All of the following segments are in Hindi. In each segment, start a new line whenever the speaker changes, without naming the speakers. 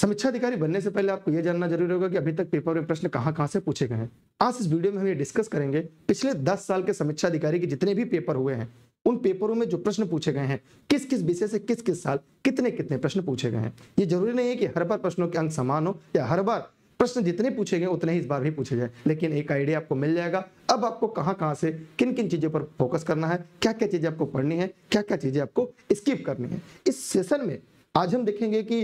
समीक्षा अधिकारी बनने से पहले आपको यह जानना जरूरी होगा कि अभी तक पेपर में प्रश्न कहां कहां से पूछे गए हैं आज इस वीडियो में हम ये डिस्कस करेंगे पिछले 10 साल के समीक्षा अधिकारी के जितने भी पेपर हुए हैं उन पेपरों में जो प्रश्न पूछे गए हैं किस किस विषय से किस किस साल कितने कितने प्रश्न पूछे गए हैं ये जरूरी नहीं है कि हर बार प्रश्नों के अंक समान हो या हर बार प्रश्न जितने पूछे गए उतने ही इस बार भी पूछे जाए लेकिन एक आइडिया आपको मिल जाएगा अब आपको कहाँ कहां से किन किन चीज़ों पर फोकस करना है क्या क्या चीज़ें आपको पढ़नी है क्या क्या चीज़ें आपको स्किप करनी है इस सेशन में आज हम देखेंगे कि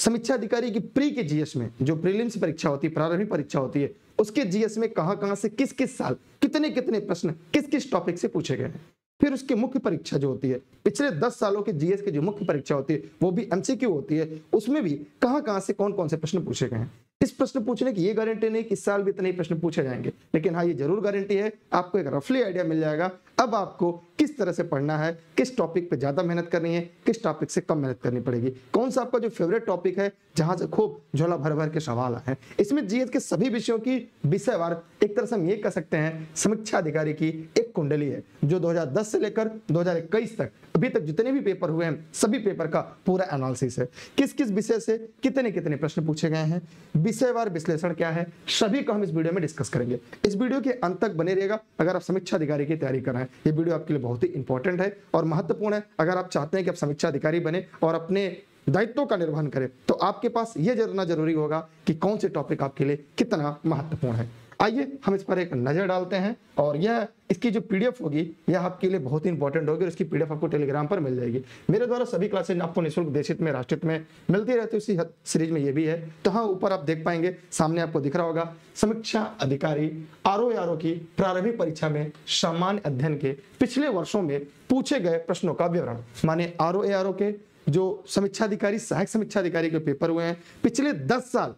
समीक्षा अधिकारी की प्री के जीएस में जो प्रीलिम्स परीक्षा होती है प्रारंभिक परीक्षा होती है उसके जीएस में कहां कहां से किस किस साल कितने कितने प्रश्न किस किस टॉपिक से पूछे गए हैं फिर उसकी मुख्य परीक्षा जो होती है पिछले दस सालों के जीएस की जो मुख्य परीक्षा होती है वो भी एमसीक्यू होती है उसमें भी कहां कहां से कौन कौन से प्रश्न पूछे गए हैं इस प्रश्न पूछने की ये गारंटी नहीं कि इस साल भी इतने प्रश्न पूछे जाएंगे लेकिन हाँ ये जरूर गारंटी है आपको एक रफली आइडिया मिल जाएगा अब आपको किस तरह से पढ़ना है किस टॉपिक पे ज़्यादा मेहनत करनी है किस टॉपिक से कम मेहनत करनी पड़ेगी कौन सा आपका जो फेवरेट टॉपिक है जहां से खूब झोला भर भर के सवाल आए इसमें जीएस के सभी विषयों की विषयवार एक तरह से हम ये कह सकते हैं समीक्षा अधिकारी की एक कुंडली है जो 2010 से लेकर 2021 तक अभी तक जितने भी पेपर हुए हैं सभी पेपर का पूरा एनालिसिस है किस किस विषय से कितने कितने प्रश्न पूछे गए हैं विषयवार विश्लेषण क्या है सभी को हम इस वीडियो में डिस्कस करेंगे इस वीडियो के अंत तक बने रहेगा अगर आप समीक्षा अधिकारी की तैयारी कर रहे हैं ये वीडियो आपके लिए बहुत ही इंपॉर्टेंट है और महत्वपूर्ण है अगर आप चाहते हैं कि आप समीक्षा अधिकारी बने और अपने दायित्वों का निर्वहन करें तो आपके पास यह जानना जरूरी होगा कि कौन से टॉपिक आपके लिए कितना महत्वपूर्ण है आइए हम इस पर एक नज़र डालते हैं और यह इसकी जो पीडीएफ होगी यह आपके लिए बहुत ही इंपॉर्टेंट होगी और इसकी पीडीएफ आपको टेलीग्राम पर मिल जाएगी मेरे द्वारा सभी क्लासेज आपको निःशुल्क देशित में राष्ट्रित में मिलती रहती है उसी सीरीज में ये भी है तो हाँ ऊपर आप देख पाएंगे सामने आपको दिख रहा होगा समीक्षा अधिकारी आर ओ की प्रारंभिक परीक्षा में सामान्य अध्ययन के पिछले वर्षों में पूछे गए प्रश्नों का विवरण माने आर ओ के जो समीक्षा अधिकारी सहायक समीक्षा अधिकारी के पेपर हुए हैं पिछले दस साल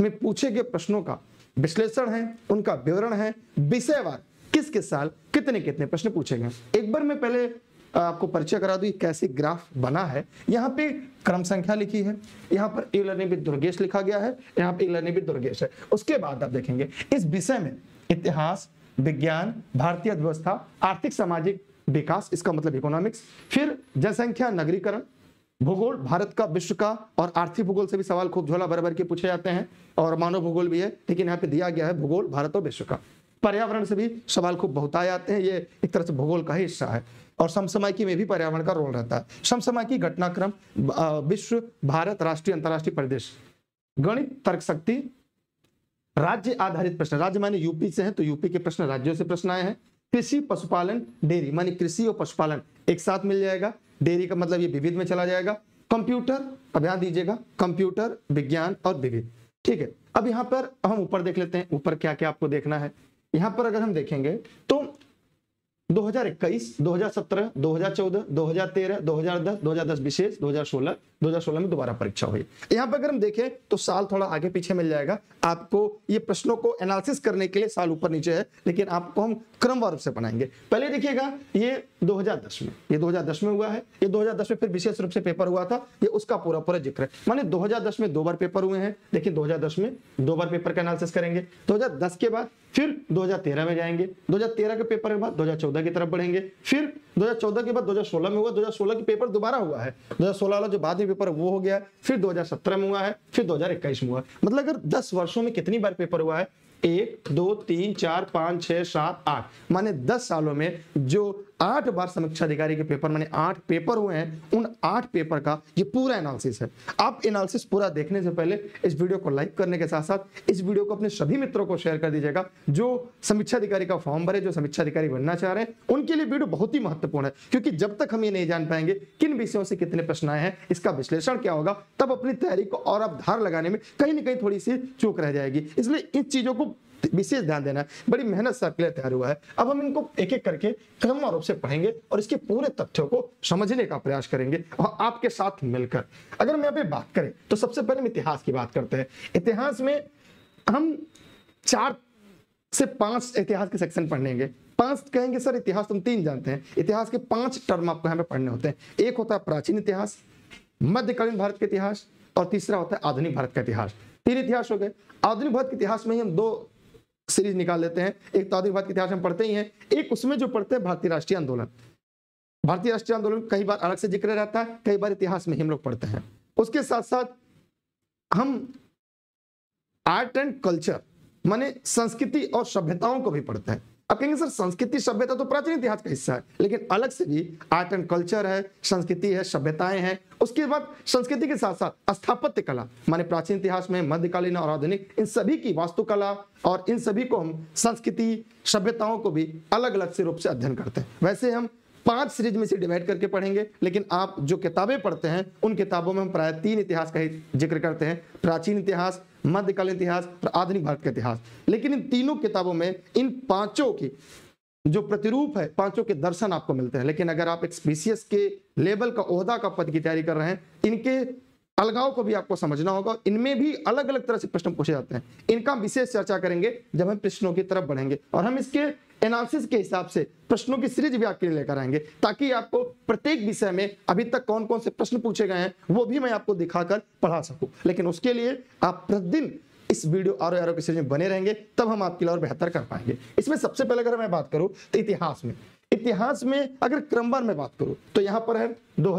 में पूछे गए प्रश्नों का विश्लेषण है उनका विवरण है विषयवार किस किस साल कितने कितने प्रश्न पूछेंगे एक बार मैं पहले आपको परिचय करा दू कैसे ग्राफ बना है यहाँ पे क्रम संख्या लिखी है यहाँ पर ए लर्निंग विद दुर्गेश लिखा गया है यहाँ पे ए लर्निंग विद दुर्गेश है उसके बाद आप देखेंगे इस विषय में इतिहास विज्ञान भारतीय अर्थव्यवस्था आर्थिक सामाजिक विकास इसका मतलब इकोनॉमिक्स फिर जनसंख्या नगरीकरण भूगोल भारत का विश्व का और आर्थिक भूगोल से भी सवाल खूब झोला बराबर के पूछे जाते हैं और मानव भूगोल भी है लेकिन यहाँ पे दिया गया है भूगोल भारत और विश्व का पर्यावरण से भी सवाल खूब बहुत आए आते हैं ये एक तरह से भूगोल का ही हिस्सा है और समसामयिकी में भी पर्यावरण का रोल रहता है की घटनाक्रम विश्व भारत राष्ट्रीय अंतर्राष्ट्रीय प्रदेश गणित तर्क शक्ति राज्य आधारित प्रश्न राज्य माने यूपी से है तो यूपी के प्रश्न राज्यों से प्रश्न आए हैं कृषि पशुपालन डेयरी मानी कृषि और पशुपालन एक साथ मिल जाएगा डेयरी का मतलब ये विविध में चला जाएगा कंप्यूटर अब यहां दीजिएगा कंप्यूटर विज्ञान और विविध ठीक है अब यहाँ पर हम ऊपर देख लेते हैं ऊपर क्या क्या आपको देखना है यहाँ पर अगर हम देखेंगे तो 2021, 2017, 2014, 2013, 2010, 2010 विशेष 2016, 2016 में दोबारा परीक्षा हुई यहाँ पर अगर हम देखें तो साल थोड़ा आगे पीछे मिल जाएगा आपको ये प्रश्नों को एनालिसिस करने के लिए साल ऊपर नीचे है लेकिन आपको हम क्रमवार रूप से बनाएंगे पहले देखिएगा ये 2010 में ये 2010 में हुआ है ये 2010 में फिर विशेष रूप से पेपर हुआ था ये उसका पूरा पूरा जिक्र है माने 2010 में दो बार पेपर हुए हैं लेकिन 2010 में दो बार पेपर का एनालिसिस करेंगे 2010 के बाद फिर 2013 में जाएंगे 2013 के पेपर के बाद 2014 की तरफ बढ़ेंगे फिर 2014 के बाद 2016 में हुआ 2016 के पेपर दोबारा हुआ है 2016 वाला जो बाद में पेपर वो हो गया फिर 2017 में हुआ है फिर 2021 में हुआ मतलब अगर 10 वर्षों में कितनी बार पेपर हुआ है एक दो तीन चार पाँच छह सात आठ माने दस सालों में जो आठ बार समीक्षा अधिकारी के पेपर मैंने आठ पेपर हुए हैं उन आठ पेपर का ये पूरा एनालिसिस है आप एनालिसिस पूरा देखने से पहले इस वीडियो को लाइक करने के साथ साथ इस वीडियो को अपने सभी मित्रों को शेयर कर दीजिएगा जो समीक्षा अधिकारी का फॉर्म भरे जो समीक्षा अधिकारी बनना चाह रहे हैं उनके लिए वीडियो बहुत ही महत्वपूर्ण है क्योंकि जब तक हम ये नहीं जान पाएंगे किन विषयों से कितने प्रश्न आए हैं इसका विश्लेषण क्या होगा तब अपनी तैयारी को और आप धार लगाने में कहीं ना कहीं थोड़ी सी चूक रह जाएगी इसलिए इन चीजों को विशेष ध्यान देना है बड़ी मेहनत से आपके लिए तैयार हुआ है अब हम इनको एक एक करके क्रम रूप से पढ़ेंगे और इसके पूरे तथ्यों को समझने का प्रयास करेंगे और आपके साथ मिलकर अगर मैं अभी बात करें तो सबसे पहले हम इतिहास की बात करते हैं इतिहास में हम चार से पांच इतिहास के सेक्शन पढ़ेंगे पांच कहेंगे सर इतिहास तो हम तीन जानते हैं इतिहास के पांच टर्म आपको यहाँ पे पढ़ने होते हैं एक होता है प्राचीन इतिहास मध्यकालीन भारत का इतिहास और तीसरा होता है आधुनिक भारत का इतिहास तीन इतिहास हो गए आधुनिक भारत के इतिहास में ही हम दो सीरीज निकाल लेते हैं एक तो आतंकवाद के इतिहास हम पढ़ते ही हैं एक उसमें जो पढ़ते हैं भारतीय राष्ट्रीय आंदोलन भारतीय राष्ट्रीय आंदोलन कई बार अलग से जिक्र रहता है कई बार इतिहास में हम लोग पढ़ते हैं उसके साथ साथ हम आर्ट एंड कल्चर माने संस्कृति और सभ्यताओं को भी पढ़ते हैं अब कहेंगे सर संस्कृति सभ्यता तो प्राचीन इतिहास का हिस्सा है लेकिन अलग से भी आर्ट एंड कल्चर है संस्कृति है सभ्यताएं हैं उसके बाद संस्कृति के साथ साथ स्थापत्य कला माने प्राचीन इतिहास में मध्यकालीन और आधुनिक इन सभी की वास्तुकला और इन सभी को हम संस्कृति सभ्यताओं को भी अलग अलग से रूप से अध्ययन करते हैं वैसे हम पांच सीरीज में से डिवाइड करके पढ़ेंगे लेकिन आप जो किताबें पढ़ते हैं उन किताबों में हम प्राय तीन इतिहास का ही जिक्र करते हैं प्राचीन इतिहास मध्यकालीन इतिहास और आधुनिक भारत का इतिहास लेकिन इन तीनों किताबों में इन पांचों की जो प्रतिरूप है पांचों के दर्शन आपको मिलते हैं लेकिन अगर आप एक स्पीसीएस के लेवल का ओहदा का पद की तैयारी कर रहे हैं इनके अलगाव को भी आपको समझना होगा इनमें भी अलग अलग तरह से प्रश्न पूछे जाते हैं इनका विशेष चर्चा करेंगे जब हम प्रश्नों की तरफ बढ़ेंगे और हम इसके एनालिसिस के हिसाब से प्रश्नों की सीरीज भी आपके लिए लेकर आएंगे ताकि आपको प्रत्येक विषय में अभी तक कौन कौन से प्रश्न पूछे गए हैं वो भी मैं आपको दिखाकर पढ़ा सकूं लेकिन उसके लिए आप प्रतिदिन इस वीडियो आर आर की सीरीज में बने रहेंगे तब हम आपके लिए और बेहतर कर पाएंगे इसमें सबसे पहले अगर मैं बात करूं तो इतिहास में इतिहास में अगर क्रमवार में बात करूं तो यहां पर है दो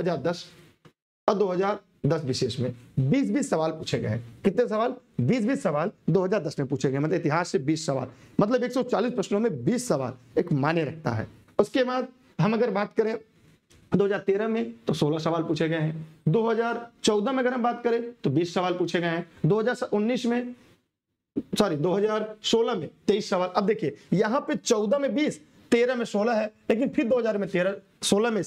और दस विशेष में बीस बीस सवाल पूछे गए कितने सवाल बीस बीस सवाल 2010 में पूछे गए मतलब इतिहास से बीस सवाल मतलब 140 प्रश्नों में बीस सवाल एक माने रखता है उसके बाद हम अगर बात करें 2013 में तो 16 सवाल पूछे गए हैं 2014 में अगर हम बात करें तो 20 सवाल पूछे गए हैं 2019 में सॉरी 2016 में 23 सवाल अब देखिए यहाँ पे 14 में 20 13 में 16 है लेकिन फिर 2000 में 13 16 में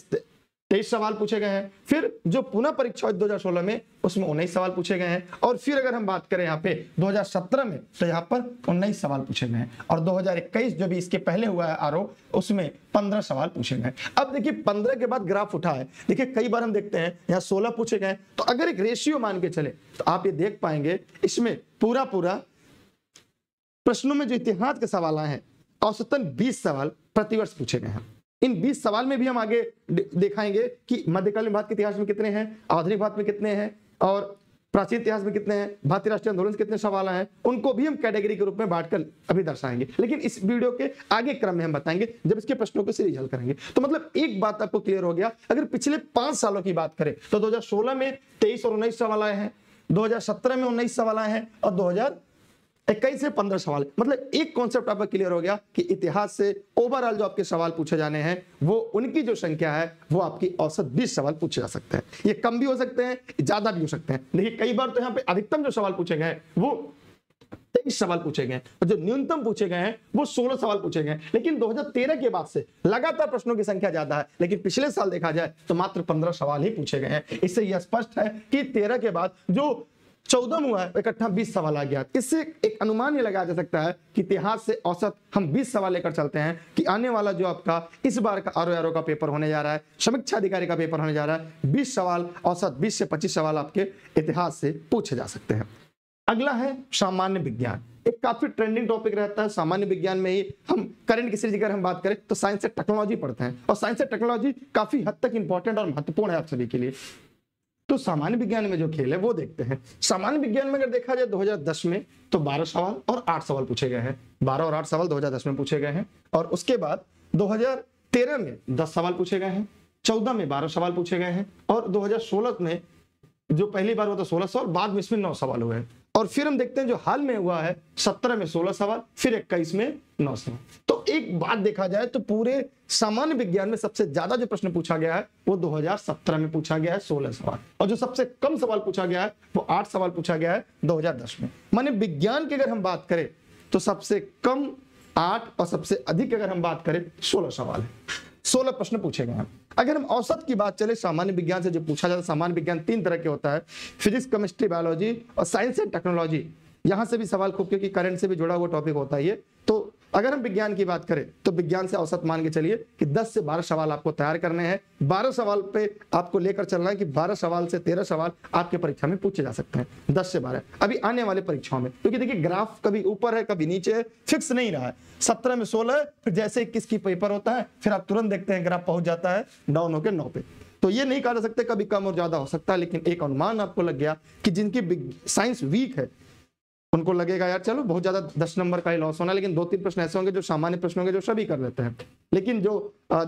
तेईस सवाल पूछे गए हैं फिर जो पुनः परीक्षा हुई सोलह में उसमें उन्नीस सवाल पूछे गए हैं और फिर अगर हम बात करें यहाँ पे 2017 में तो यहाँ पर उन्नीस सवाल पूछे गए हैं और 2021 जो भी इसके पहले हुआ है आरोप उसमें 15 सवाल पूछे गए अब देखिए 15 के बाद ग्राफ उठा है देखिए कई बार हम देखते हैं यहाँ सोलह पूछे गए तो अगर एक रेशियो मान के चले तो आप ये देख पाएंगे इसमें पूरा पूरा प्रश्नों में जो इतिहास के सवाल आए हैं औसतन बीस सवाल प्रतिवर्ष पूछे गए हैं इन 20 सवाल में भी हम आगे दिखाएंगे कि मध्यकालीन भारत के इतिहास में कितने हैं आधुनिक भारत में कितने हैं और प्राचीन इतिहास में कितने हैं भारतीय राष्ट्रीय आंदोलन कितने सवाल हैं उनको भी हम कैटेगरी के रूप में बांटकर अभी दर्शाएंगे लेकिन इस वीडियो के आगे क्रम में हम बताएंगे जब इसके प्रश्नों को सीरीज हल करेंगे तो मतलब एक बात आपको क्लियर हो गया अगर पिछले पांच सालों की बात करें तो 2016 में तेईस और उन्नीस सवाल आए हैं 2017 में उन्नीस सवाल आए हैं और इक्कीस से पंद्रह सवाल मतलब एक कॉन्सेप्ट आपका क्लियर हो गया कि इतिहास से ओवरऑल जो आपके सवाल पूछे जाने हैं वो उनकी जो संख्या है वो आपकी औसत बीस सवाल पूछे जा सकते हैं ये कम भी हो सकते हैं ज्यादा भी हो सकते हैं देखिए कई बार तो यहाँ पे अधिकतम जो सवाल पूछे गए वो तेईस सवाल पूछे गए और जो न्यूनतम पूछे गए हैं वो सोलह सवाल पूछे गए लेकिन 2013 के बाद से लगातार प्रश्नों की संख्या ज्यादा है लेकिन पिछले साल देखा जाए तो मात्र पंद्रह सवाल ही पूछे गए हैं इससे यह स्पष्ट है कि तेरह के बाद जो चौदह हुआ है इकट्ठा बीस सवाल आ गया इससे एक अनुमान ये लगाया जा सकता है कि इतिहास से औसत हम बीस सवाल लेकर चलते हैं कि आने वाला जो आपका इस बार का आर आर का पेपर होने जा रहा है समीक्षा अधिकारी का पेपर होने जा रहा है बीस सवाल औसत बीस से पच्चीस सवाल आपके इतिहास से पूछे जा सकते हैं अगला है सामान्य विज्ञान एक काफी ट्रेंडिंग टॉपिक रहता है सामान्य विज्ञान में ही हम करंट की सीरीज अगर हम बात करें तो साइंस एंड टेक्नोलॉजी पढ़ते हैं और साइंस एंड टेक्नोलॉजी काफी हद तक इंपॉर्टेंट और महत्वपूर्ण है आप सभी के लिए तो सामान्य विज्ञान में जो खेल है वो देखते हैं सामान्य विज्ञान में अगर देखा जाए 2010 में तो 12 सवाल और 8 सवाल पूछे गए हैं 12 और 8 सवाल 2010 में पूछे गए हैं और उसके बाद 2013 में 10 सवाल पूछे गए हैं 14 में 12 सवाल पूछे गए हैं और 2016 में जो पहली बार हुआ था सोलह सवाल बाद में इसमें नौ सवाल हुए हैं और फिर हम देखते हैं जो हाल में हुआ है सत्रह में सोलह सवाल फिर इक्कीस में नौ सवाल तो एक बात देखा जाए तो पूरे सामान्य विज्ञान में सबसे ज्यादा जो प्रश्न पूछा गया है वो 2017 में पूछा गया है सोलह सवाल और जो सबसे कम सवाल पूछा गया है वो आठ सवाल पूछा गया है 2010 में माने विज्ञान की अगर हम बात करें तो सबसे कम आठ और सबसे अधिक अगर हम बात करें सोलह सवाल है सोलह प्रश्न पूछे गए हैं अगर हम औसत की बात चले सामान्य विज्ञान से जो पूछा जाता है सामान्य विज्ञान तीन तरह के होता है फिजिक्स केमिस्ट्री बायोलॉजी और साइंस एंड टेक्नोलॉजी यहां से भी सवाल खूब क्योंकि करंट से भी जुड़ा हुआ टॉपिक होता है ये तो अगर हम विज्ञान की बात करें तो विज्ञान से औसत मान के चलिए कि 10 से 12 सवाल आपको तैयार करने हैं 12 सवाल पे आपको लेकर चलना है कि 12 सवाल से 13 सवाल आपके परीक्षा में पूछे जा सकते हैं 10 से 12 अभी आने वाले परीक्षाओं में क्योंकि तो देखिए ग्राफ कभी ऊपर है कभी नीचे है फिक्स नहीं रहा है सत्रह में सोलह फिर जैसे इक्कीस की पेपर होता है फिर आप तुरंत देखते हैं ग्राफ पहुंच जाता है डाउन होकर नौ पे तो ये नहीं कहा जा सकता कभी कम और ज्यादा हो सकता है लेकिन एक अनुमान आपको लग गया कि जिनकी साइंस वीक है उनको लगेगा यार चलो बहुत ज्यादा दस नंबर का ही लॉस होना लेकिन दो तीन प्रश्न ऐसे होंगे जो सामान्य प्रश्न होंगे जो सभी कर लेते हैं लेकिन जो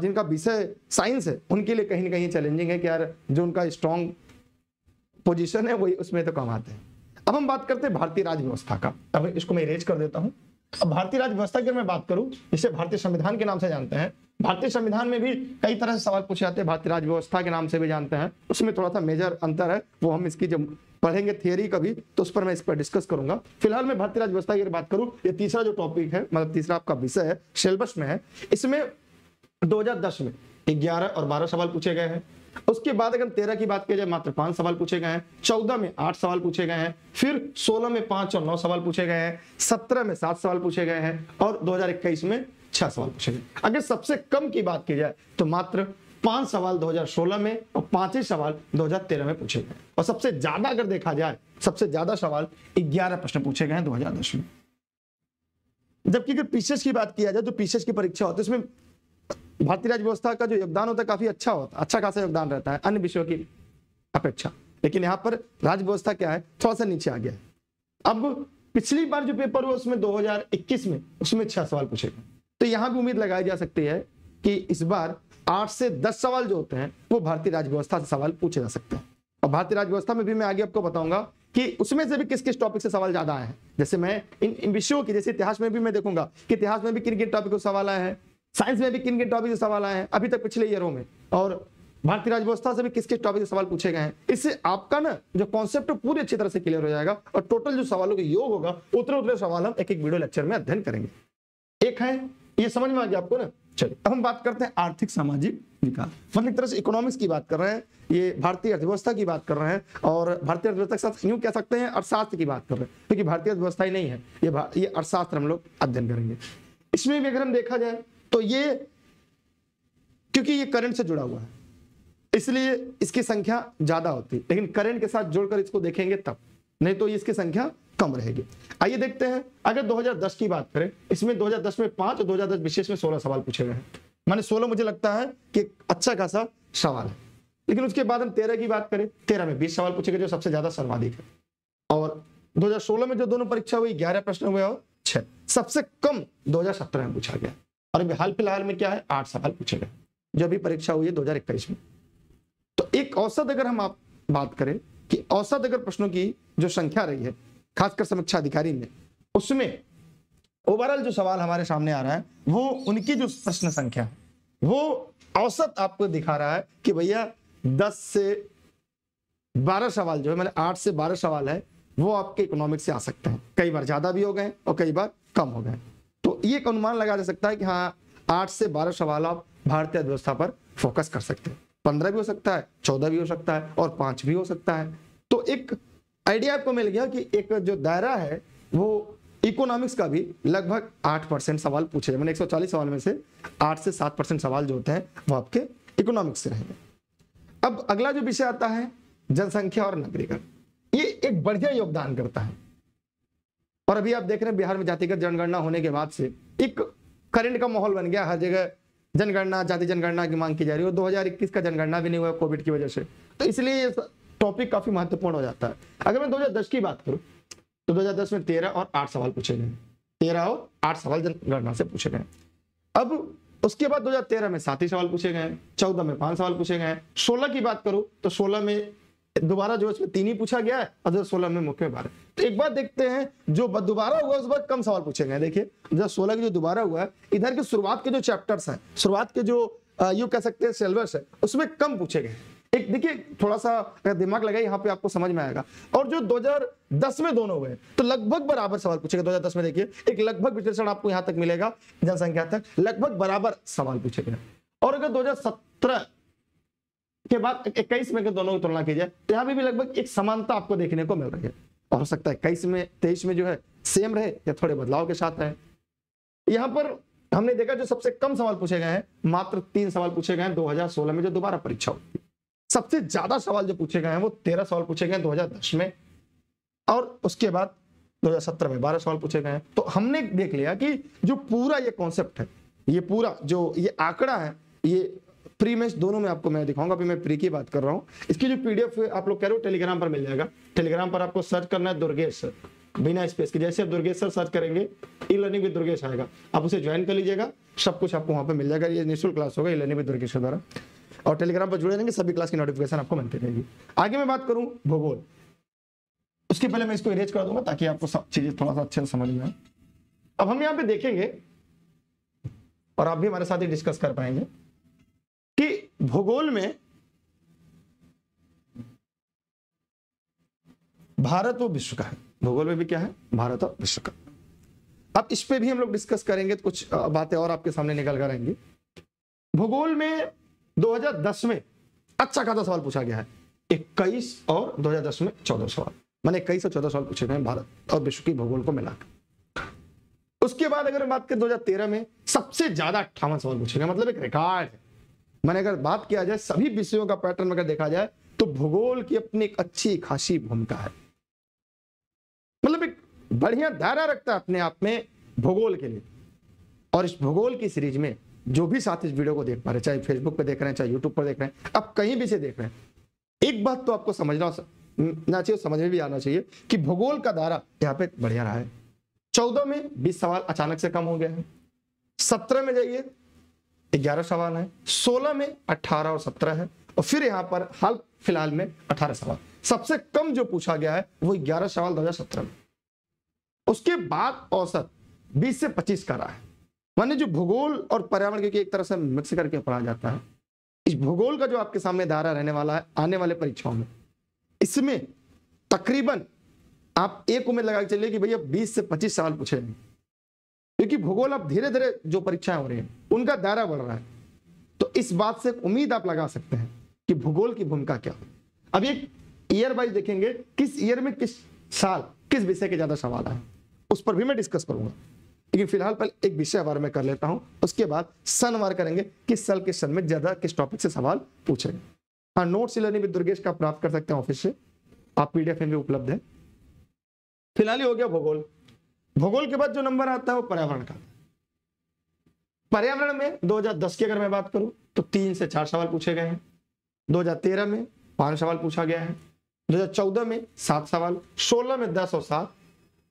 जिनका विषय साइंस है उनके लिए कहीं ना कहीं चैलेंजिंग है कि यार जो उनका स्ट्रॉन्ग पोजिशन है वही उसमें तो कम आते हैं अब हम बात करते हैं भारतीय राज्य व्यवस्था का अब इसको मैं इरेज कर देता हूँ अब भारतीय राज्य व्यवस्था की मैं बात करूं जिसे भारतीय संविधान के नाम से जानते हैं भारतीय संविधान में भी कई तरह से सवाल पूछे जाते हैं भारतीय राज्य व्यवस्था के नाम से भी जानते हैं उसमें थोड़ा सा मेजर अंतर है वो हम इसकी जब पढ़ेंगे थियरी कभी तो उस पर मैं इस पर डिस्कस करूंगा फिलहाल मैं भारतीय राज्य व्यवस्था की बात करूँ ये तीसरा जो टॉपिक है मतलब तीसरा आपका विषय है सिलेबस में है इसमें दो में ग्यारह और बारह सवाल पूछे गए हैं उसके बाद अगर तेरह की बात किया जाए मात्र पांच सवाल पूछे गए हैं चौदह में आठ सवाल पूछे गए हैं फिर सोलह में पांच और नौ सवाल पूछे गए हैं सत्रह में सात सवाल पूछे गए हैं और दो में छह सवाल पूछे गए अगर सबसे कम की बात की जाए तो मात्र पांच सवाल 2016 में और पांच ही सवाल 2013 में पूछे गए और सबसे ज्यादा अगर देखा जाए सबसे ज्यादा सवाल 11 प्रश्न पूछे गए हैं 2010 में जबकि अगर पीसीएस की बात किया जाए तो पीसीएस की परीक्षा होती है उसमें भारतीय राज्य व्यवस्था का जो योगदान होता है काफी अच्छा होता है अच्छा खासा योगदान रहता है अन्य विषयों की अपेक्षा लेकिन यहाँ पर राज्य व्यवस्था क्या है थोड़ा सा नीचे आ गया अब पिछली बार जो पेपर हुआ उसमें 2021 में उसमें छह सवाल पूछे गए तो यहाँ भी उम्मीद लगाई जा सकती है कि इस बार आठ से दस सवाल जो होते हैं वो भारतीय राज्य व्यवस्था से सवाल पूछे जा सकते हैं और भारतीय राज्य व्यवस्था में भी मैं आगे आपको बताऊंगा कि उसमें से भी किस किस टॉपिक से सवाल ज्यादा आए हैं जैसे मैं इन, विषयों की जैसे इतिहास में भी मैं देखूंगा कि इतिहास में भी किन किन टॉपिक को सवाल आए हैं साइंस में भी किन किन टॉपिक से सवाल आए हैं अभी तक पिछले ईयरों में और भारतीय राज्य व्यवस्था से भी किस किस टॉपिक से सवाल पूछे गए हैं इससे आपका ना जो कॉन्सेप्ट पूरी अच्छी तरह से क्लियर हो जाएगा और टोटल जो सवालों का योग होगा उतने उतने सवाल हम एक एक वीडियो लेक्चर में अध्ययन करेंगे एक है ये समझ में आ गया आपको ना चलिए अब हम बात करते हैं आर्थिक सामाजिक विकास मतलब एक तरह से इकोनॉमिक्स की बात कर रहे हैं ये भारतीय अर्थव्यवस्था की बात कर रहे हैं और भारतीय अर्थव्यवस्था के साथ यूं कह सकते हैं अर्थशास्त्र की बात कर रहे हैं क्योंकि भारतीय अर्थव्यवस्था ही नहीं है ये ये अर्थशास्त्र हम लोग अध्ययन करेंगे इसमें भी अगर हम देखा जाए तो ये क्योंकि ये करंट से जुड़ा हुआ है इसलिए इसकी संख्या ज्यादा होती है लेकिन करंट के साथ जोड़कर इसको देखेंगे तब नहीं तो इसकी संख्या कम रहेगी आइए देखते हैं अगर 2010 की बात करें इसमें 2010 में पांच और 2010 विशेष में 16 सवाल पूछे गए हैं माने 16 मुझे लगता है कि अच्छा खासा सवाल है लेकिन उसके बाद हम तेरह की बात करें तेरह में बीस सवाल पूछे गए जो सबसे ज्यादा सर्वाधिक है और 2016 में जो दोनों परीक्षा हुई ग्यारह प्रश्न हुए और छह सबसे कम दो में पूछा गया और अभी हाल फिलहाल में क्या है आठ सवाल पूछे गए जो अभी परीक्षा हुई है दो में तो एक औसत अगर हम आप बात करें कि औसत अगर प्रश्नों की जो संख्या रही है खासकर समीक्षा अधिकारी ने उसमें ओवरऑल जो सवाल हमारे सामने आ रहा है वो उनकी जो प्रश्न संख्या है वो औसत आपको दिखा रहा है कि भैया दस से बारह सवाल जो है मैंने मतलब आठ से बारह सवाल है वो आपके इकोनॉमिक से आ सकते हैं कई बार ज्यादा भी हो गए और कई बार कम हो गए ये एक अनुमान लगा जा सकता है कि हाँ आठ से बारह सवाल आप भारतीय अर्थव्यवस्था पर फोकस कर सकते हैं पंद्रह भी हो सकता है चौदह भी हो सकता है और पांच भी हो सकता है तो एक आइडिया आपको मिल गया कि एक जो दायरा है वो इकोनॉमिक्स का भी लगभग आठ परसेंट सवाल पूछे जाए मैंने एक सौ चालीस सवाल में से आठ से सात परसेंट सवाल जो होते हैं वो आपके इकोनॉमिक्स से रहेंगे अब अगला जो विषय आता है जनसंख्या और नगरीकरण ये एक बढ़िया योगदान करता है और अभी आप देख रहे हैं बिहार में जातिगत जनगणना होने के बाद से एक करंट का माहौल बन गया हर जगह जनगणना जाति जनगणना की मांग की जा रही है दो हजार इक्कीस का जनगणना भी नहीं हुआ कोविड की वजह से तो इसलिए ये टॉपिक काफी महत्वपूर्ण हो जाता है अगर मैं 2010 की बात करूं तो 2010 में तेरह और आठ सवाल पूछे गए तेरह और आठ सवाल जनगणना से पूछे गए अब उसके बाद 2013 में सात ही सवाल पूछे गए चौदह में पांच सवाल पूछे गए सोलह की बात करूं तो सोलह में दोबारा जो इसमें तीन ही पूछा गया है हजार सोलह में मुख्य बार तो एक बार देखते हैं जो दोबारा हुआ उस बार कम सवाल पूछे गए देखिए जब सोलह के जो दोबारा हुआ है इधर के शुरुआत के जो चैप्टर्स हैं शुरुआत के जो यू कह सकते हैं सिलेबस है उसमें कम पूछे गए एक देखिए थोड़ा सा दिमाग लगा यहाँ पे आपको समझ में आएगा और जो 2010 में दोनों हुए तो लगभग बराबर सवाल पूछेगा 2010 में देखिए एक लगभग विश्लेषण आपको यहाँ तक मिलेगा जनसंख्या तक लगभग बराबर सवाल पूछेगा और अगर 2017 के बाद इक्कीस में के दोनों की तुलना कीजिए तो यहाँ भी, भी लगभग एक समानता आपको देखने को मिल रही है और हो सकता है इक्कीस में तेईस में जो है सेम रहे या थोड़े बदलाव के साथ रहे यहाँ पर हमने देखा जो सबसे कम सवाल पूछे गए हैं मात्र तीन सवाल पूछे गए हैं 2016 में जो दोबारा परीक्षा हुई सबसे ज्यादा सवाल जो पूछे गए हैं वो तेरह सवाल पूछे गए हैं 2010 में और उसके बाद 2017 में 12 सवाल पूछे गए हैं तो हमने देख लिया कि जो पूरा ये कॉन्सेप्ट है ये पूरा जो ये आंकड़ा है ये प्री मैच दोनों में आपको मैं दिखाऊंगा अभी मैं प्री की बात कर रहा हूँ इसकी जो पीडीएफ आप लोग कह रहे हो टेलीग्राम पर मिल जाएगा टेलीग्राम पर आपको सर्च करना है दुर्गेश सर बिना स्पेस के जैसे आप दुर्गेश सर सर्च करेंगे ई लर्निंग विद दुर्गेश आएगा आप उसे ज्वाइन कर लीजिएगा सब कुछ आपको वहाँ पर मिल जाएगा ये निःशुल्क क्लास होगा ई लर्निंग विद दुर्गेश द्वारा और टेलीग्राम पर जुड़े रहेंगे सभी क्लास की नोटिफिकेशन आपको मिलती रहेगी आगे मैं बात करूँ भूगोल उसके पहले मैं इसको इरेज कर दूंगा ताकि आपको सब चीजें थोड़ा सा अच्छे से समझ में आए अब हम यहाँ पे देखेंगे और आप भी हमारे साथ ही डिस्कस कर पाएंगे भूगोल में भारत और विश्व का है भूगोल में भी क्या है भारत और विश्व का अब इस पे भी हम लोग डिस्कस करेंगे तो कुछ बातें और आपके सामने निकल कर आएंगी भूगोल में 2010 में अच्छा खासा सवाल पूछा गया है 21 और 2010 में 14 सवाल मैंने इक्कीस और चौदह सवाल पूछे गए भारत और विश्व की भूगोल को मिलाकर उसके बाद अगर हम बात करें 2013 में सबसे ज्यादा अट्ठावन सवाल पूछे गए मतलब एक रिकॉर्ड है मैंने अगर बात किया जाए सभी विषयों का पैटर्न अगर देखा जाए तो भूगोल की अपनी एक अच्छी खासी भूमिका है मतलब एक बढ़िया दायरा रखता है अपने आप में भूगोल के लिए और इस भूगोल की सीरीज में जो भी साथ इस वीडियो को देख पा रहे चाहे फेसबुक पर देख रहे हैं चाहे यूट्यूब पर देख रहे हैं आप कहीं भी से देख रहे हैं एक बात तो आपको समझना चाहिए समझ में भी आना चाहिए कि भूगोल का दायरा यहाँ पे बढ़िया रहा है चौदह में बीस सवाल अचानक से कम हो गया है सत्रह में जाइए ग्यारह सवाल है सोलह में अठारह और सत्रह है और फिर यहाँ पर हाल फिलहाल में अठारह सवाल सबसे कम जो पूछा गया है वो ग्यारह सवाल 2017 में उसके बाद औसत 20 से 25 का रहा है माने जो भूगोल और पर्यावरण क्योंकि एक तरह से मिक्स करके पढ़ा जाता है इस भूगोल का जो आपके सामने दायरा रहने वाला है आने वाले परीक्षाओं में इसमें तकरीबन आप एक उम्मीद लगा के चलिए कि भैया बीस से पच्चीस सवाल पूछे क्योंकि भूगोल अब धीरे धीरे जो परीक्षाएं हो रही है उनका दायरा बढ़ रहा है तो इस बात से उम्मीद आप लगा सकते हैं कि भूगोल की भूमिका क्या अब एक ईयर वाइज देखेंगे किस ईयर में किस साल किस विषय के ज्यादा सवाल आए उस पर भी मैं डिस्कस करूंगा लेकिन फिलहाल पहले एक विषय बारे में कर लेता हूं उसके बाद सन वार करेंगे किस साल किस सन में ज्यादा किस टॉपिक से सवाल पूछेंगे हाँ नोट्स लर्निंग भी दुर्गेश का प्राप्त कर सकते हैं ऑफिस से आप पीडीएफ में भी उपलब्ध है फिलहाल ही हो गया भूगोल भूगोल के बाद जो नंबर आता है वो पर्यावरण का पर्यावरण में 2010 की अगर मैं बात करूं तो तीन से चार सवाल पूछे गए हैं 2013 में पांच सवाल पूछा गया है 2014 में सात सवाल 16 में दस और सात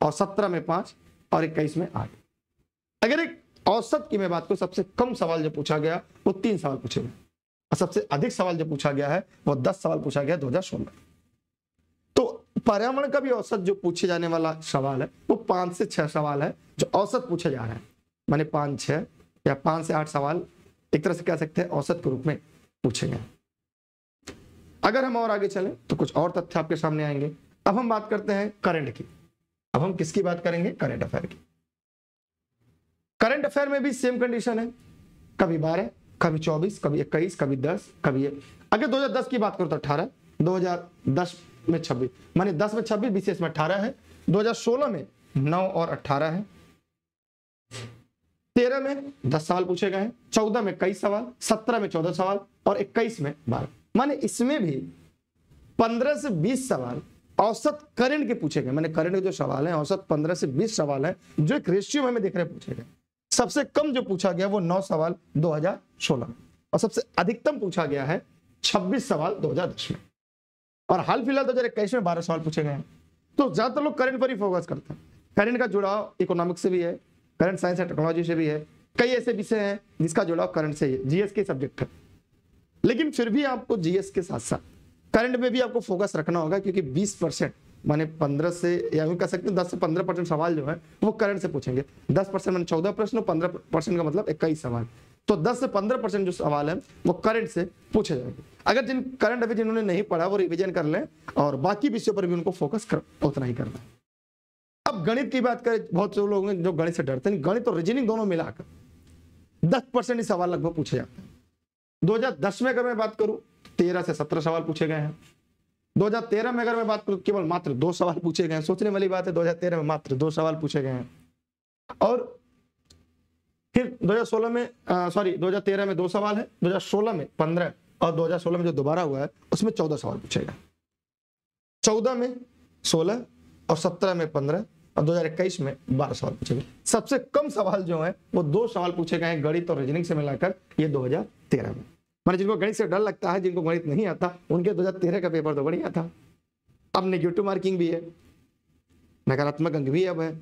और 17 में पांच और 21 में आठ अगर एक औसत की मैं बात करूं सबसे कम सवाल जो पूछा गया वो तीन सवाल पूछे गए और सबसे अधिक सवाल जो पूछा गया है वो दस सवाल पूछा गया दो हजार सोलह पर्यावरण का भी औसत जो पूछे जाने वाला सवाल है वो पांच से छह सवाल है जो औसत पूछे जा रहे हैं माने पांच छह या पांच से आठ सवाल एक तरह से कह सकते हैं औसत के रूप में पूछे गए अगर हम और आगे चलें तो कुछ और तथ्य आपके सामने आएंगे अब हम बात करते हैं करंट की अब हम किसकी बात करेंगे करंट अफेयर की करंट अफेयर में भी सेम कंडीशन है कभी बारह कभी चौबीस कभी इक्कीस कभी दस कभी एक अगर दो की बात करो तो अठारह दो में छब्बीस माने दस में छब्बीस बीसीएस में अठारह है 2016 में नौ और अठारह है तेरह में दस सवाल पूछे गए हैं चौदह में कई सवाल सत्रह में चौदह सवाल और इक्कीस में बारह माने इसमें भी पंद्रह से बीस सवाल औसत करंट के पूछे गए मैंने करंट के जो सवाल हैं औसत पंद्रह से बीस सवाल हैं जो एक रेशियो में हमें देख रहे पूछे गए सबसे कम जो पूछा गया वो नौ सवाल 2016 में और सबसे अधिकतम पूछा गया है 26 सवाल 2010 में और हाल फिलहाल दो तो हजार में बारह सवाल पूछे गए हैं तो ज्यादातर लोग करंट पर ही फोकस करते हैं करंट का जुड़ाव इकोनॉमिक्स से भी है करंट साइंस एंड टेक्नोलॉजी से भी है कई ऐसे विषय हैं जिसका जुड़ाव करंट से है जीएस के सब्जेक्ट है लेकिन फिर भी आपको जीएस के साथ साथ करंट में भी आपको फोकस रखना होगा क्योंकि 20 परसेंट माने 15 से या कह सकते हैं 10 से 15 परसेंट सवाल जो है वो करंट से पूछेंगे 10 परसेंट मैंने चौदह प्रश्न और 15 परसेंट का मतलब इक्कीस सवाल तो 10 से 15 परसेंट जो सवाल है वो करंट से पूछे जाएंगे अगर जिन करंट अभी जिन्होंने नहीं पढ़ा वो रिविजन कर लें और बाकी विषयों पर भी उनको फोकस कर उतना ही करना अब गणित की बात करें बहुत से लोग जो गणित से डरते हैं गणित और रीजनिंग दोनों मिलाकर दस परसेंट सवाल लगभग पूछे जाते हैं दो में अगर मैं बात करूं तेरह से सत्रह सवाल पूछे गए हैं 2013 में अगर मैं बात करूं केवल मात्र दो सवाल पूछे गए हैं सोचने वाली बात है 2013 में मात्र दो सवाल पूछे गए हैं और फिर 2016 में सॉरी 2013 में दो सवाल है 2016 में 15 और 2016 में जो दोबारा हुआ है उसमें 14 सवाल पूछेगा 14 में 16 और 17 में 15 और 2021 में 12 सवाल पूछेंगे सबसे कम सवाल जो है वो दो सवाल पूछे गए गणित और रीजनिंग से मिलाकर ये 2013 में मैंने जिनको गणित से डर लगता है जिनको गणित नहीं आता उनके दो का पेपर तो बढ़िया था अब नेगेटिव मार्किंग भी है नकारात्मक अंक भी अब है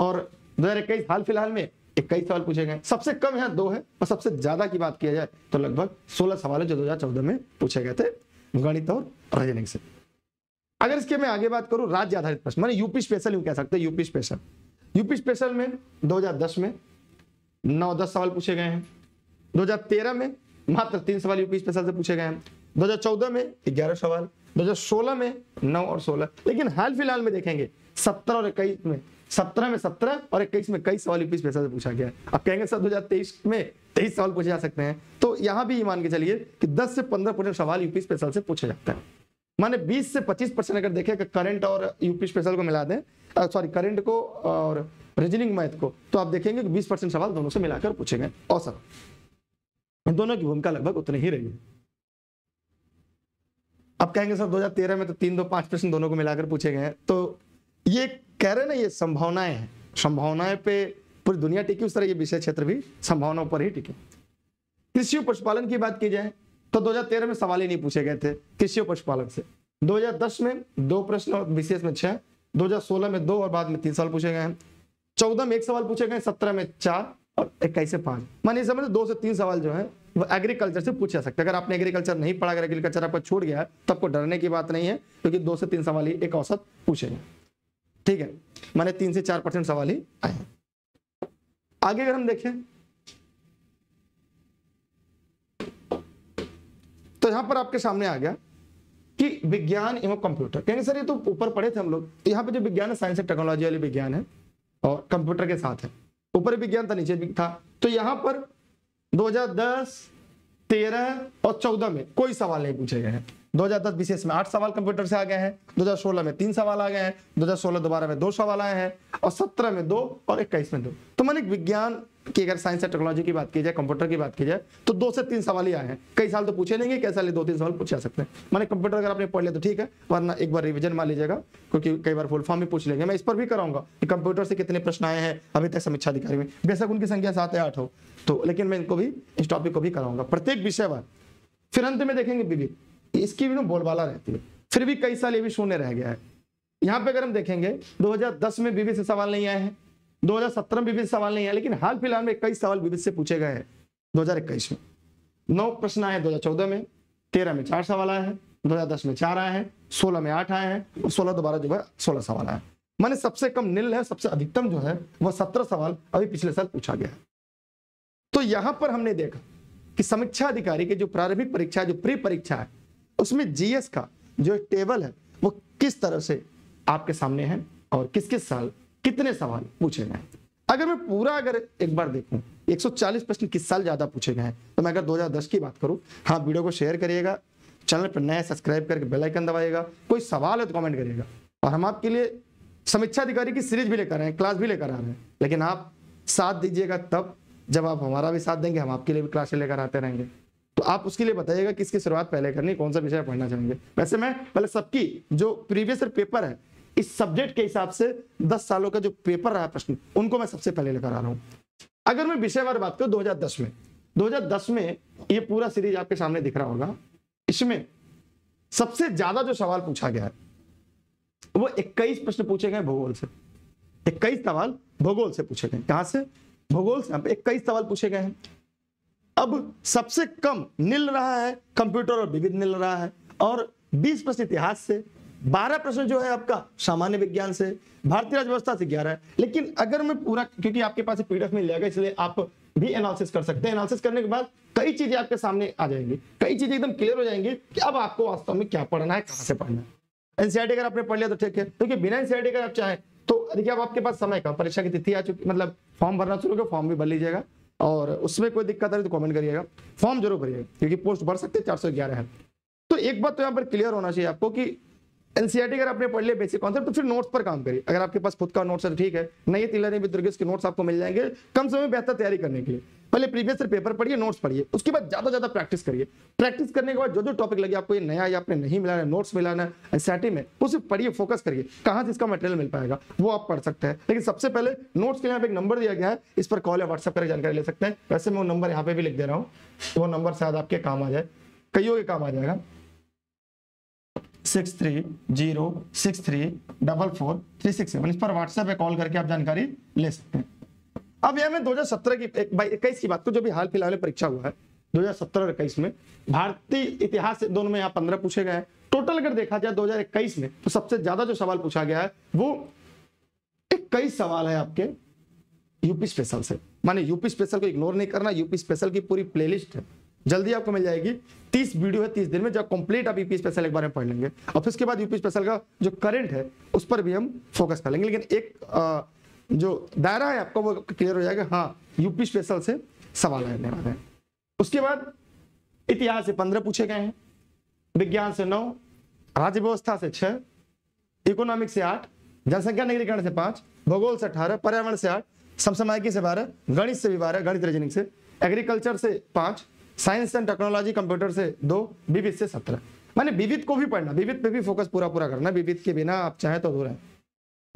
और दो हाल फिलहाल में इक्कीस सवाल पूछे गए सबसे कम यहाँ दो है और सबसे ज्यादा की बात किया जाए तो लगभग सोलह सवाल है जो 2014 में पूछे गए थे गणित और रजनिक से अगर इसके मैं आगे बात करूं राज्य आधारित प्रश्न मैंने यूपी स्पेशल यू कह सकते हैं यूपी स्पेशल यूपी स्पेशल में 2010 में नौ दस सवाल पूछे गए हैं 2013 में मात्र तीन सवाल यूपी स्पेशल से पूछे गए हैं 2014 में ग्यारह सवाल 2016 में नौ और सोलह लेकिन हाल फिलहाल में देखेंगे सत्रह और इक्कीस में सत्रह में सत्रह और इक्कीस में कई सवाल यूपी स्पेशल से पूछा गया अब कहेंगे सर दो में तेईस सवाल पूछे जा सकते हैं तो यहां भी मान के चलिए कि दस से पंद्रह परसेंट सवाल यूपी स्पेशल से पूछे जाते हैं माने 20 से 25 परसेंट अगर देखें करंट और यूपी स्पेशल को मिला दें सॉरी करंट को और रीजनिंग मैथ को तो आप देखेंगे कि बीस परसेंट सवाल दोनों से मिलाकर पूछे गए औसत दोनों की भूमिका लगभग उतनी ही रही है अब कहेंगे सर 2013 में तो तीन दो पांच प्रश्न दोनों को मिलाकर पूछे गए तो ये कह रहे ना ये संभावनाएं हैं संभावनाएं पे पूरी दुनिया टिकी उस तरह ये विषय क्षेत्र भी संभावनाओं पर ही टिके कृषि पशुपालन की बात की जाए तो 2013 में सवाल ही नहीं पूछे गए थे कृषि पशुपालन से 2010 में दो प्रश्न और विशेष में छह 2016 में दो और बाद में तीन सवाल पूछे गए हैं चौदह में एक सवाल पूछे गए सत्रह में चार और इक्कीस से पांच मानिए समझ दो से तीन सवाल जो है वो एग्रीकल्चर से पूछा सकते अगर आपने एग्रीकल्चर नहीं पढ़ा अगर एग्रीकल्चर आपको छूट गया तो आपको डरने की बात नहीं है क्योंकि दो से तीन सवाल ही एक औसत पूछेगा ठीक है माने तीन से चार परसेंट सवाल ही आए आगे अगर हम देखें तो यहां पर आपके सामने आ गया कि विज्ञान एवं कंप्यूटर कहेंगे सर ये तो ऊपर पढ़े थे हम लोग तो यहां पर जो विज्ञान है साइंस एंड टेक्नोलॉजी वाली विज्ञान है और कंप्यूटर के साथ है ऊपर विज्ञान था नीचे भी था तो यहां पर 2010, 13 और 14 में कोई सवाल नहीं पूछे गए हैं 2010 बीसीएस में आठ सवाल कंप्यूटर से आ गए हैं 2016 में तीन सवाल आ गए हैं 2016 दोबारा में दो सवाल आए हैं और 17 में दो और 21 में दो तो मैंने विज्ञान की अगर साइंस एंड टेक्नोलॉजी की बात की जाए कंप्यूटर की बात की जाए तो दो से तीन सवाल ही आए हैं कई साल तो पूछे नहीं कई साल दो तीन सवाल पूछे जा सकते हैं मैंने कंप्यूटर अगर आपने पढ़ लिया तो ठीक है वरना एक बार रिविजन मान लीजिएगा क्योंकि कई बार फुल फॉर्म भी पूछ लेंगे मैं इस पर भी कराऊंगा कि कंप्यूटर से कितने प्रश्न आए हैं अभी तक समीक्षा अधिकारी में बेशक उनकी संख्या सात या आठ हो तो लेकिन मैं इनको भी इस टॉपिक को भी कराऊंगा प्रत्येक विषय पर फिर अंत में देखेंगे विवेक इसकी भी ना बोलबाला रहती है फिर भी कई साल ये भी शून्य रह गया है यहाँ पे अगर हम देखेंगे 2010 में बीबी से सवाल नहीं आए हैं 2017 में बीबी से सवाल नहीं आए लेकिन हाल फिलहाल में कई सवाल बीबी से पूछे गए हैं दो में नौ प्रश्न आए 2014 में तेरह में चार सवाल आए हैं दस में चार आए हैं सोलह में आठ आए हैं और सोलह दोबारा जो है सोलह सवाल आए मैंने सबसे कम नील है सबसे अधिकतम जो है वह सत्रह सवाल अभी पिछले साल पूछा गया है तो यहां पर हमने देखा कि समीक्षा अधिकारी की जो प्रारंभिक परीक्षा जो प्री परीक्षा है उसमें जीएस का जो टेबल है वो किस तरह से आपके सामने है और किस किस साल कितने सवाल पूछे गए अगर मैं पूरा अगर एक बार देखूं 140 प्रश्न किस साल ज्यादा पूछे गए हैं तो मैं अगर 2010 की बात करूं हाँ वीडियो को शेयर करिएगा चैनल पर नया सब्सक्राइब करके बेल आइकन दबाइएगा कोई सवाल है तो कमेंट करिएगा और हम आपके लिए समीक्षा अधिकारी की सीरीज भी लेकर आए हैं क्लास भी लेकर आ रहे हैं लेकिन आप साथ दीजिएगा तब जब आप हमारा भी साथ देंगे हम आपके लिए भी क्लासे लेकर आते रहेंगे तो आप उसके लिए बताइएगा किसकी शुरुआत पहले करनी कौन सा विषय पढ़ना चाहेंगे वैसे मैं पहले सबकी जो प्रीवियस पेपर है इस सब्जेक्ट के हिसाब से दस सालों का जो पेपर रहा प्रश्न उनको मैं सबसे पहले लेकर आ रहा हूं अगर मैं विषयवार बात करूं 2010 में 2010 में ये पूरा सीरीज आपके सामने दिख रहा होगा इसमें सबसे ज्यादा जो सवाल पूछा गया है वो 21 प्रश्न पूछे गए भूगोल से 21 सवाल भूगोल से पूछे गए कहां से भूगोल से इक्कीस सवाल पूछे गए हैं अब सबसे कम नील रहा है कंप्यूटर और विविध नील रहा है और 20 प्रश्न इतिहास से 12 प्रश्न जो है आपका सामान्य विज्ञान से भारतीय राजव्यवस्था से 11 है लेकिन अगर मैं पूरा क्योंकि आपके पास पीडीएफ में लिया गया इसलिए आप भी एनालिसिस कर सकते हैं एनालिसिस करने के बाद कई चीजें आपके सामने आ जाएंगी कई चीजें एकदम क्लियर हो जाएंगी कि अब आपको वास्तव में क्या पढ़ना है कहां से पढ़ना है एनसीआरटी अगर आपने पढ़ लिया तो ठीक है क्योंकि बिना एनसीआरटी अगर आप चाहें तो देखिए अब आपके पास समय का परीक्षा की तिथि आ चुकी मतलब फॉर्म भरना शुरू हो गया फॉर्म भी भर लीजिएगा और उसमें कोई दिक्कत आ रही तो कमेंट करिएगा फॉर्म जरूर भरिएगा क्योंकि पोस्ट भर सकते चार सौ ग्यारह है तो एक बात तो यहाँ पर क्लियर होना चाहिए आपको कि एनसीआरटी अगर आपने पढ़ लिया बेसिक कॉन्सेप्ट तो फिर नोट्स पर काम करिए अगर आपके पास खुद का नोट्स है तो ठीक है नहीं तिलानी तो भी दुर्गेश के नोट्स आपको मिल जाएंगे कम समय बेहतर तैयारी करने के लिए पहले प्रीवियस पेपर पढ़िए नोट्स पढ़िए उसके बाद ज्यादा ज्यादा प्रैक्टिस करिए प्रैक्टिस करने के बाद जो जो टॉपिक लगे आपको ये नया या आपने नहीं मिला है नोट्स मिलाना है एसआईटी में उसे पढ़िए फोकस करिए कहां से इसका मटेरियल मिल पाएगा वो आप पढ़ सकते हैं लेकिन सबसे पहले नोट्स के लिए एक नंबर दिया गया है इस पर कॉल या व्हाट्सएप करके जानकारी ले सकते हैं वैसे मैं वो नंबर यहाँ पे भी लिख दे रहा हूँ तो वो नंबर शायद आपके काम आ जाए कईयों के काम आ जाएगा six three zero six three double four three six seven इस पर व्हाट्सएप पे कॉल करके आप जानकारी ले सकते हैं अब यह दो हजार सत्रह की इक्कीस की बात को जो भी हाल फिलहाल परीक्षा हुआ है दो हजार सत्रह और इक्कीस में भारतीय इतिहास दोनों में यहाँ पंद्रह पूछे गए हैं टोटल अगर देखा जाए दो हजार इक्कीस में तो सबसे ज्यादा जो सवाल पूछा गया है वो इक्कीस सवाल है आपके यूपी स्पेशल से माने यूपी स्पेशल को इग्नोर नहीं करना यूपी स्पेशल की पूरी प्लेलिस्ट है जल्दी आपको मिल जाएगी तीस वीडियो है तीस दिन में जब कंप्लीट आप यूपी स्पेशल एक बार में पढ़ लेंगे और फिर उसके बाद यूपी स्पेशल का जो करंट है उस पर भी हम फोकस कर लेंगे लेकिन एक आ, जो दायरा है आपका वो क्लियर हो जाएगा हाँ यूपी स्पेशल से सवाल आने वाले हैं उसके बाद इतिहास से पंद्रह पूछे गए हैं विज्ञान से नौ राज्य व्यवस्था से छह इकोनॉमिक से आठ जनसंख्या नगरीकरण से पांच भूगोल से अठारह पर्यावरण से आठ समसामयिकी से बारह गणित से भी बारह गणित रजनिंग से एग्रीकल्चर से पांच साइंस एंड टेक्नोलॉजी कंप्यूटर से दो विविध से सत्रह मैंने विविध को भी पढ़ना विविध पे भी फोकस पूरा पूरा करना विविध के बिना आप चाहे तो अधूरा है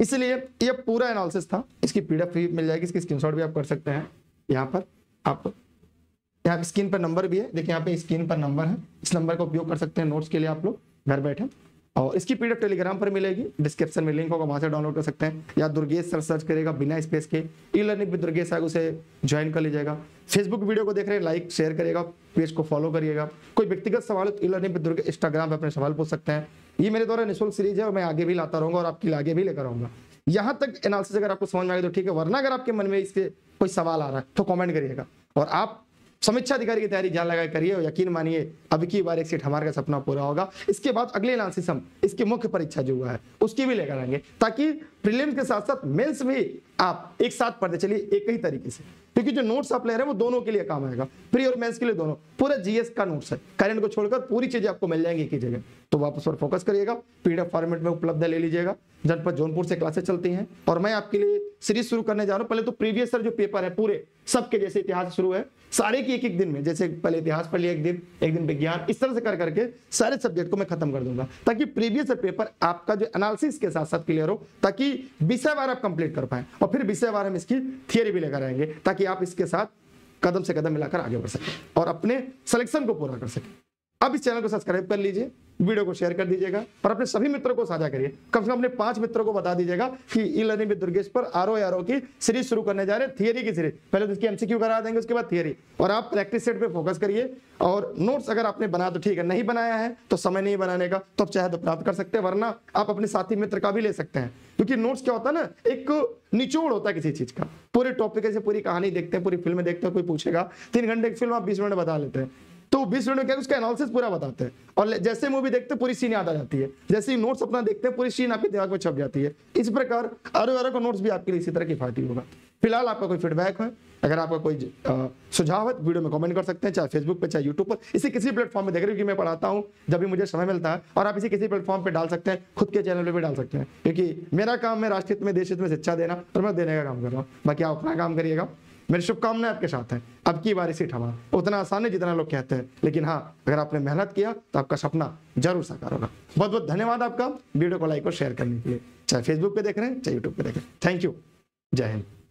इसलिए ये पूरा एनालिसिस था इसकी पीडीएफ फ्री मिल जाएगी इसकी स्क्रीनशॉट भी आप कर सकते हैं यहाँ पर आप यहाँ स्क्रीन पर नंबर भी है देखिए यहाँ पे स्क्रीन पर नंबर है इस नंबर का उपयोग कर सकते हैं नोट्स के लिए आप लोग घर बैठे और इसकी पीडीएफ टेलीग्राम पर मिलेगी डिस्क्रिप्शन में लिंक होगा वहां से डाउनलोड कर सकते हैं या दुर्गेश सर सर्च करेगा बिना स्पेस के ई लर्निंग भी दुर्गेश उसे ज्वाइन कर लीजिएगा फेसबुक वीडियो को देख रहे हैं लाइक शेयर करेगा पेज को फॉलो करिएगा कोई व्यक्तिगत सवाल तो E learning with Durgesh Instagram पर अपने सवाल पूछ सकते हैं ये मेरे द्वारा निःशुल्क सीरीज है और मैं आगे भी लाता रहूंगा और आपके लिए आगे भी लेकर आऊंगा यहाँ तक एनालिसिस अगर आपको समझ में आएगा तो ठीक है वरना अगर आपके मन में इसके कोई सवाल आ रहा है तो कॉमेंट करिएगा और आप समीक्षा अधिकारी की तैयारी ध्यान लगा करिए यकीन मानिए अब की बार एक सीट हमारे का सपना पूरा होगा इसके बाद अगले एनालिसिस हम इसकी मुख्य परीक्षा जो हुआ है उसकी भी लेकर आएंगे ताकि प्रीलिम्स के साथ साथ मेंस भी आप एक साथ पढ़ते चलिए एक ही तरीके से क्योंकि जो नोट्स आप ले रहे हैं वो दोनों के लिए काम आएगा प्री और मेंस के लिए दोनों पूरा जीएस का नोट्स है करेंट को छोड़कर पूरी चीजें आपको मिल जाएंगी एक ही जगह तो वापस पर फोकस करिएगा पीडीएफ फॉर्मेट में उपलब्ध ले लीजिएगा जनपद जौनपुर से क्लासेस चलती हैं और मैं आपके लिए सीरीज शुरू करने जा रहा हूँ पहले तो प्रीवियस सर जो पेपर है पूरे सबके जैसे इतिहास शुरू है सारे की एक एक दिन में जैसे पहले इतिहास पढ़ लिया एक दिन एक दिन विज्ञान इस तरह से कर करके सारे सब्जेक्ट को मैं खत्म कर दूंगा ताकि प्रीवियस पेपर आपका जो एनालिसिस के साथ साथ क्लियर हो ताकि विषय बार आप कंप्लीट कर पाए और फिर विषय बार हम इसकी थियरी भी लेकर आएंगे ताकि आप इसके साथ कदम से कदम मिलाकर आगे बढ़ सके और अपने सिलेक्शन को पूरा कर सके अब इस चैनल को सब्सक्राइब कर लीजिए वीडियो को शेयर कर दीजिएगा और अपने सभी मित्रों को साझा करिए कम से कम अपने पांच मित्रों को बता दीजिएगा कि ई लर्निंग विद दुर्गेश पर आरओ आरओ की सीरीज शुरू करने जा रहे हैं थियरी की सीरीज पहले तो इसकी एमसीक्यू करा देंगे उसके बाद थियरी और आप प्रैक्टिस सेट पे फोकस करिए और नोट्स अगर आपने बना तो ठीक है नहीं बनाया है तो समय नहीं बनाने का तो चाहे तो प्राप्त कर सकते हैं वरना आप अपने साथी मित्र का भी ले सकते हैं क्योंकि नोट्स क्या होता है ना एक निचोड़ होता है किसी चीज का पूरे टॉपिक से पूरी कहानी देखते हैं पूरी फिल्म देखते हैं कोई पूछेगा तीन घंटे की फिल्म आप बीस मिनट बता लेते हैं तो बीस मिनट में क्या उसका एनालिसिस पूरा बताते हैं और जैसे मूवी देखते पूरी सीन याद आ जाती है जैसे ही नोट्स अपना देखते हैं पूरी सीन आपके दिमाग में छप जाती है इस प्रकार अरे अरे का नोट्स भी आपके लिए इसी तरह की किफायती होगा फिलहाल आपका कोई फीडबैक है अगर आपका कोई सुझाव है वीडियो तो में कमेंट कर सकते हैं चाहे फेसबुक पे चाहे यूट्यूब पर इसे किसी प्लेटफॉर्म में देख रहे हो कि मैं पढ़ाता हूँ जब भी मुझे समय मिलता है और आप इसे किसी प्लेटफॉर्म पे डाल सकते हैं खुद के चैनल पे भी डाल सकते हैं क्योंकि मेरा काम है राष्ट्रहित में देश हित में शिक्षा देना और मैं देने का काम कर रहा हूँ बाकी आप अपना काम करिएगा मेरी शुभकामनाएं आपके साथ है अब की बारिश सीट हमारा उतना आसान है जितना लोग कहते हैं लेकिन हाँ अगर आपने मेहनत किया तो आपका सपना जरूर साकार होगा बहुत बहुत धन्यवाद आपका वीडियो को लाइक और शेयर करने के लिए चाहे फेसबुक पे देख रहे हैं चाहे यूट्यूब पे देख रहे हैं थैंक यू जय हिंद